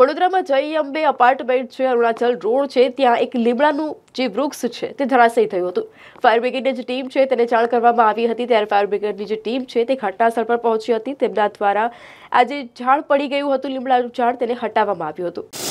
વડોદરામાં જય અંબે અપાર્ટમેન્ટ છે અરુણાચલ રોડ છે ત્યાં એક લીમડાનું જે વૃક્ષ છે તે ધરાશયી થયું હતું ફાયર બ્રિગેડની જે ટીમ છે તેને જાણ કરવામાં આવી હતી ત્યારે ફાયર બ્રિગેડની જે ટીમ છે તે ઘટનાસ્થળ પર પહોંચી હતી તેમના દ્વારા આજે જે ઝાડ પડી ગયું હતું લીમડાનું ઝાડ તેને હટાવવામાં આવ્યું હતું